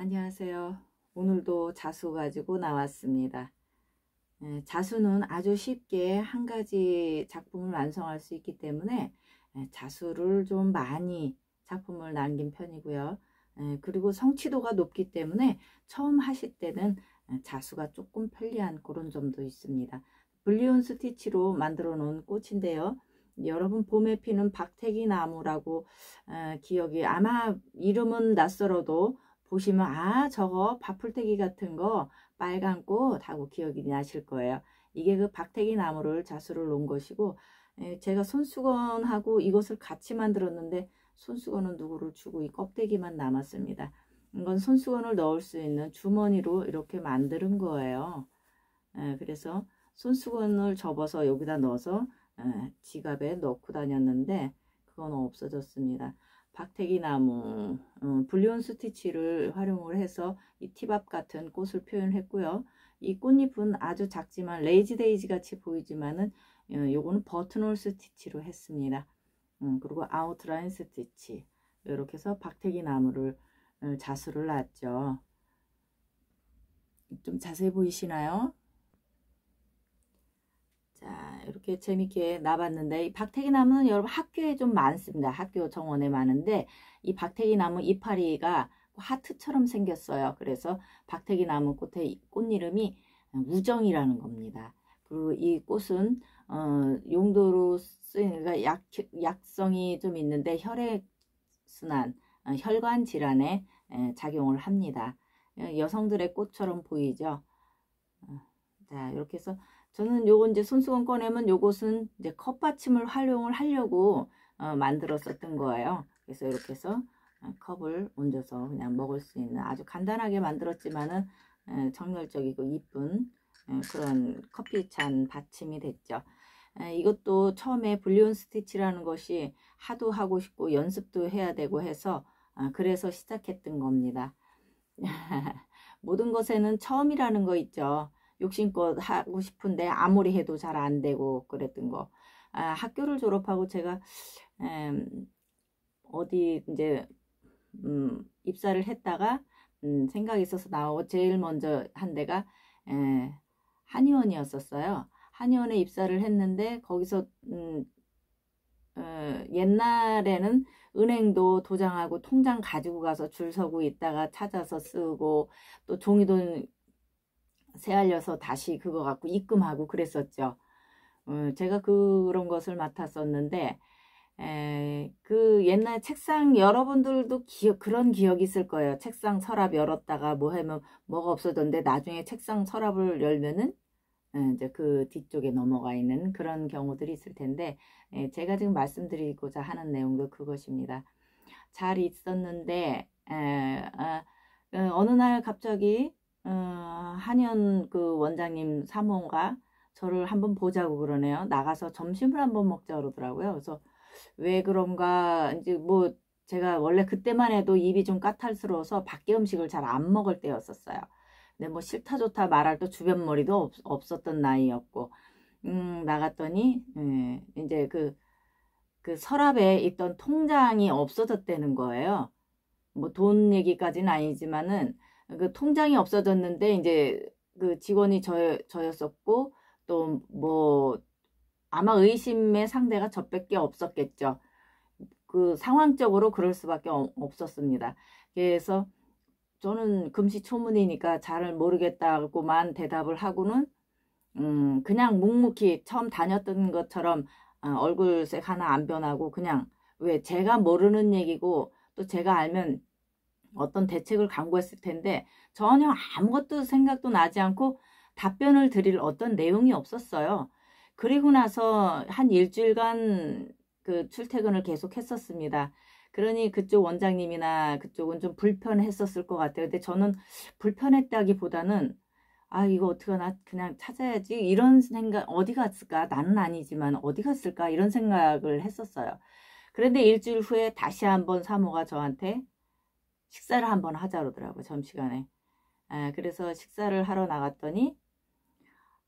안녕하세요. 오늘도 자수 가지고 나왔습니다. 예, 자수는 아주 쉽게 한 가지 작품을 완성할 수 있기 때문에 예, 자수를 좀 많이 작품을 남긴 편이고요. 예, 그리고 성취도가 높기 때문에 처음 하실 때는 자수가 조금 편리한 그런 점도 있습니다. 블리온 스티치로 만들어 놓은 꽃인데요. 여러분 봄에 피는 박태기 나무라고 기억이 아마 이름은 낯설어도 보시면 아 저거 밥풀떼기 같은 거 빨간 꽃 하고 기억이 나실 거예요. 이게 그 박태기 나무를 자수를 놓은 것이고 예, 제가 손수건하고 이것을 같이 만들었는데 손수건은 누구를 주고 이 껍데기만 남았습니다. 이건 손수건을 넣을 수 있는 주머니로 이렇게 만드는 거예요. 예, 그래서 손수건을 접어서 여기다 넣어서 예, 지갑에 넣고 다녔는데 그건 없어졌습니다. 박태기나무, 음, 어, 불리온 스티치를 활용을 해서 이 티밥 같은 꽃을 표현했고요. 이 꽃잎은 아주 작지만 레이지 데이지 같이 보이지만은 어, 요거는 버튼홀 스티치로 했습니다. 음, 그리고 아웃라인 스티치 이렇게 해서 박태기 나무를 어, 자수를 놨죠. 좀 자세히 보이시나요? 이렇게 재밌게 나봤는데 이 박태기 나무는 여러분 학교에 좀 많습니다. 학교 정원에 많은데 이 박태기 나무 이파리가 하트처럼 생겼어요. 그래서 박태기 나무 꽃의 꽃 이름이 우정이라는 겁니다. 그리고 이 꽃은 어, 용도로 쓰니까 그러니까 약, 약성이 좀 있는데 혈액순환, 어, 혈관 질환에 에, 작용을 합니다. 여성들의 꽃처럼 보이죠. 어, 자 이렇게 해서 저는 요거 이제 손수건 꺼내면 요것은 이제 컵받침을 활용을 하려고 어, 만들었었던 거예요. 그래서 이렇게 해서 어, 컵을 얹어서 그냥 먹을 수 있는 아주 간단하게 만들었지만은 에, 정렬적이고 이쁜 그런 커피잔 받침이 됐죠. 에, 이것도 처음에 불리온 스티치라는 것이 하도 하고 싶고 연습도 해야 되고 해서 아, 그래서 시작했던 겁니다. 모든 것에는 처음이라는 거 있죠. 욕심껏 하고 싶은데 아무리 해도 잘 안 되고 그랬던 거. 아, 학교를 졸업하고 제가 음, 어디 이제 음, 입사를 했다가 음, 생각이 있어서 나오고 제일 먼저 한 데가 에, 한의원이었었어요. 한의원에 입사를 했는데 거기서 음, 어, 옛날에는 은행도 도장하고 통장 가지고 가서 줄 서고 있다가 찾아서 쓰고 또 종이돈 세알려서 다시 그거 갖고 입금하고 그랬었죠. 어, 제가 그런 것을 맡았었는데 에, 그 옛날 책상 여러분들도 기억, 그런 기억이 있을 거예요. 책상 서랍 열었다가 뭐 하면 뭐가 없어졌는데 나중에 책상 서랍을 열면은 이제 그 뒤쪽에 넘어가 있는 그런 경우들이 있을 텐데 에, 제가 지금 말씀드리고자 하는 내용도 그것입니다. 잘 있었는데 에, 아, 어, 어느 날 갑자기 어, 한현 그 원장님 사모가 저를 한번 보자고 그러네요. 나가서 점심을 한번 먹자 그러더라고요. 그래서 왜 그런가 이제 뭐 제가 원래 그때만 해도 입이 좀 까탈스러워서 밖에 음식을 잘 안 먹을 때였었어요. 근데 뭐 싫다 좋다 말할 또 주변 머리도 없, 었던 나이였고 음, 나갔더니 예, 이제 그, 그 서랍에 있던 통장이 없어졌다는 거예요. 뭐 돈 얘기까지는 아니지만은 그 통장이 없어졌는데 이제 그 직원이 저, 저였었고 또 뭐 아마 의심의 상대가 저밖에 없었겠죠. 그 상황적으로 그럴 수밖에 없었습니다. 그래서 저는 금시초문이니까 잘 모르겠다고만 대답을 하고는 음 그냥 묵묵히 처음 다녔던 것처럼 아, 얼굴색 하나 안 변하고 그냥 왜 제가 모르는 얘기고 또 제가 알면 어떤 대책을 강구했을 텐데 전혀 아무것도 생각도 나지 않고 답변을 드릴 어떤 내용이 없었어요. 그리고 나서 한 일주일간 그 출퇴근을 계속 했었습니다. 그러니 그쪽 원장님이나 그쪽은 좀 불편했었을 것 같아요. 근데 저는 불편했다기보다는 아 이거 어떡하나 그냥 찾아야지 이런 생각 어디 갔을까 나는 아니지만 어디 갔을까 이런 생각을 했었어요. 그런데 일주일 후에 다시 한번 사모가 저한테 식사를 한번 하자 그러더라고 점심시간에 그래서 식사를 하러 나갔더니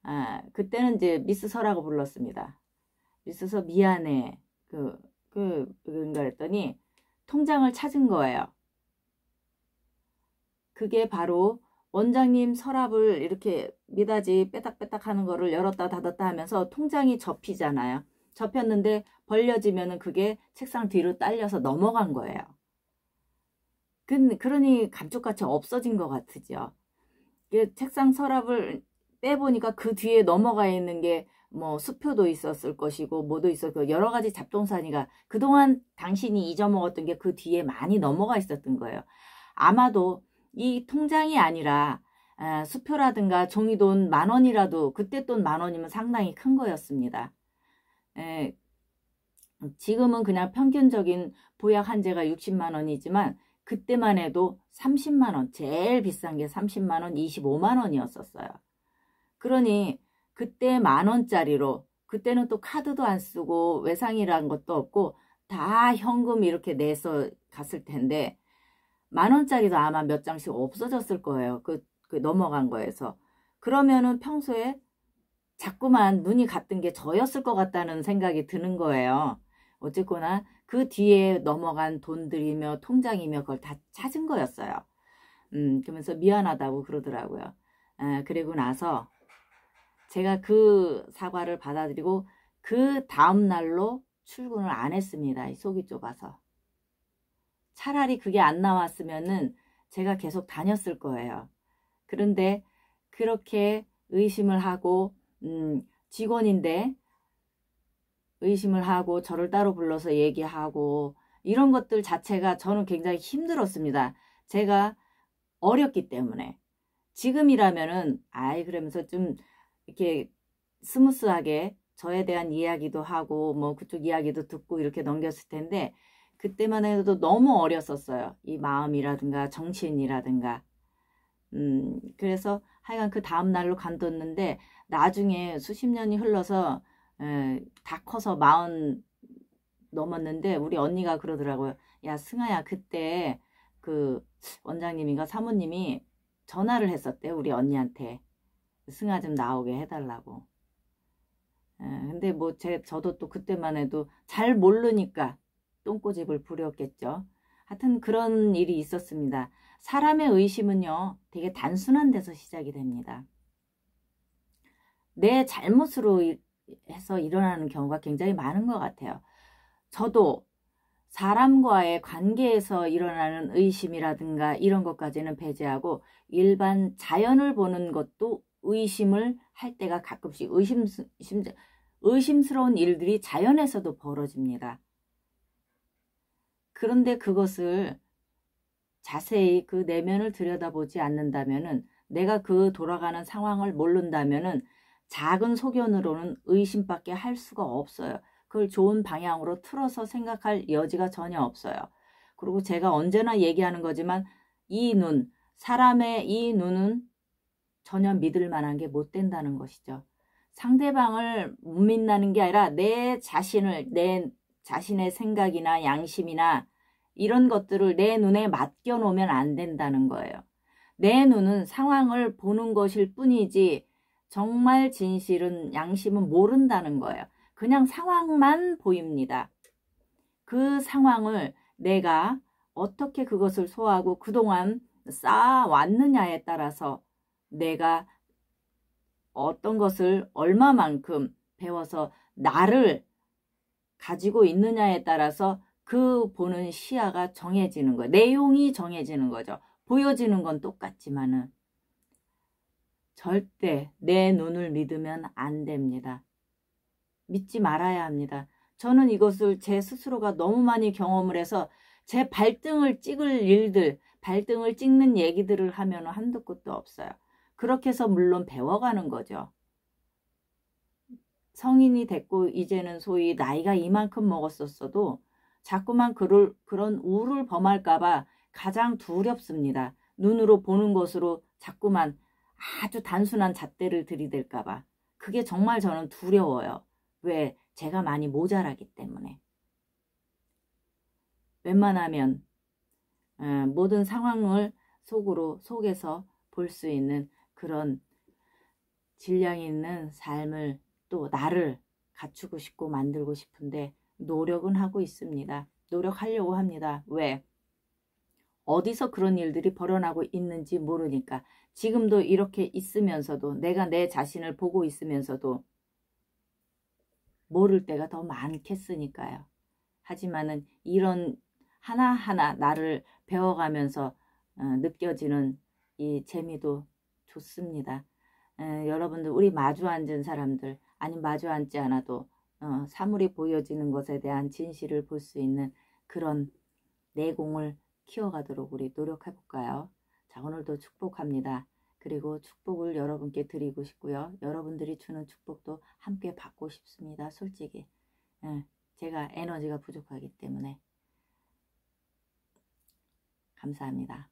에, 그때는 이제 미스서라고 불렀습니다 미스서 미안해 그, 그, 그런가 했더니 그, 그 통장을 찾은 거예요 그게 바로 원장님 서랍을 이렇게 미닫이 빼딱빼딱 하는 거를 열었다 닫았다 하면서 통장이 접히잖아요 접혔는데 벌려지면 그게 책상 뒤로 딸려서 넘어간 거예요 그러니 감쪽같이 없어진 것 같으죠. 책상 서랍을 빼보니까 그 뒤에 넘어가 있는 게 뭐 수표도 있었을 것이고 뭐도 있었고 여러 가지 잡동사니가 그동안 당신이 잊어먹었던 게 그 뒤에 많이 넘어가 있었던 거예요. 아마도 이 통장이 아니라 아, 수표라든가 종이돈 만 원이라도 그때 돈 만 원이면 상당히 큰 거였습니다. 예. 지금은 그냥 평균적인 보약 한제가 60만 원이지만 그때만 해도 30만원, 제일 비싼 게 30만원, 25만원이었었어요. 그러니 그때 만원짜리로 그때는 또 카드도 안 쓰고 외상이란 것도 없고 다 현금 이렇게 내서 갔을 텐데 만원짜리도 아마 몇 장씩 없어졌을 거예요. 그, 그 넘어간 거에서. 그러면은 평소에 자꾸만 눈이 갔던 게 저였을 것 같다는 생각이 드는 거예요. 어쨌거나 그 뒤에 넘어간 돈들이며 통장이며 그걸 다 찾은 거였어요. 음, 그러면서 미안하다고 그러더라고요. 아, 그리고 나서 제가 그 사과를 받아들이고 그 다음 날로 출근을 안 했습니다. 속이 좁아서. 차라리 그게 안 나왔으면은 제가 계속 다녔을 거예요. 그런데 그렇게 의심을 하고 음, 직원인데 의심을 하고 저를 따로 불러서 얘기하고 이런 것들 자체가 저는 굉장히 힘들었습니다. 제가 어렸기 때문에 지금이라면은 아이 그러면서 좀 이렇게 스무스하게 저에 대한 이야기도 하고 뭐 그쪽 이야기도 듣고 이렇게 넘겼을 텐데 그때만 해도 너무 어렸었어요. 이 마음이라든가 정신이라든가 음 그래서 하여간 그 다음날로 간뒀는데 나중에 수십 년이 흘러서 예, 다 커서 마흔 넘었는데 우리 언니가 그러더라고요. 야 승아야 그때 그 원장님인가 사모님이 전화를 했었대 우리 언니한테 승아 좀 나오게 해달라고. 에, 예, 근데 뭐제 저도 또 그때만 해도 잘 모르니까 똥꼬집을 부렸겠죠. 하여튼 그런 일이 있었습니다. 사람의 의심은요 되게 단순한 데서 시작이 됩니다. 내 잘못으로 해서 일어나는 경우가 굉장히 많은 것 같아요. 저도 사람과의 관계에서 일어나는 의심이라든가 이런 것까지는 배제하고 일반 자연을 보는 것도 의심을 할 때가 가끔씩 의심, 의심스러운 일들이 자연에서도 벌어집니다. 그런데 그것을 자세히 그 내면을 들여다보지 않는다면 내가 그 돌아가는 상황을 모른다면 작은 소견으로는 의심밖에 할 수가 없어요. 그걸 좋은 방향으로 틀어서 생각할 여지가 전혀 없어요. 그리고 제가 언제나 얘기하는 거지만 이 눈, 사람의 이 눈은 전혀 믿을 만한 게 못 된다는 것이죠. 상대방을 못 믿는 게 아니라 내 자신을, 내 자신의 생각이나 양심이나 이런 것들을 내 눈에 맡겨놓으면 안 된다는 거예요. 내 눈은 상황을 보는 것일 뿐이지 정말 진실은 양심은 모른다는 거예요. 그냥 상황만 보입니다. 그 상황을 내가 어떻게 그것을 소화하고 그동안 쌓아왔느냐에 따라서 내가 어떤 것을 얼마만큼 배워서 나를 가지고 있느냐에 따라서 그 보는 시야가 정해지는 거예요. 내용이 정해지는 거죠. 보여지는 건 똑같지만은 절대 내 눈을 믿으면 안 됩니다. 믿지 말아야 합니다. 저는 이것을 제 스스로가 너무 많이 경험을 해서 제 발등을 찍을 일들, 발등을 찍는 얘기들을 하면 한도 끝도 없어요. 그렇게 해서 물론 배워가는 거죠. 성인이 됐고 이제는 소위 나이가 이만큼 먹었었어도 자꾸만 그럴, 그런 우를 범할까봐 가장 두렵습니다. 눈으로 보는 것으로 자꾸만 아주 단순한 잣대를 들이댈까봐 그게 정말 저는 두려워요. 왜? 제가 많이 모자라기 때문에. 웬만하면 어, 모든 상황을 속으로 속에서 볼 수 있는 그런 질량 있는 삶을 또 나를 갖추고 싶고 만들고 싶은데 노력은 하고 있습니다. 노력하려고 합니다. 왜? 어디서 그런 일들이 벌어나고 있는지 모르니까 지금도 이렇게 있으면서도 내가 내 자신을 보고 있으면서도 모를 때가 더 많겠으니까요. 하지만은 이런 하나하나 나를 배워가면서 어, 느껴지는 이 재미도 좋습니다. 여러분들 우리 마주 앉은 사람들 아니 마주 앉지 않아도 어, 사물이 보여지는 것에 대한 진실을 볼 수 있는 그런 내공을 키워가도록 우리 노력해볼까요? 자, 오늘도 축복합니다. 그리고 축복을 여러분께 드리고 싶고요. 여러분들이 주는 축복도 함께 받고 싶습니다. 솔직히. 예, 제가 에너지가 부족하기 때문에. 감사합니다.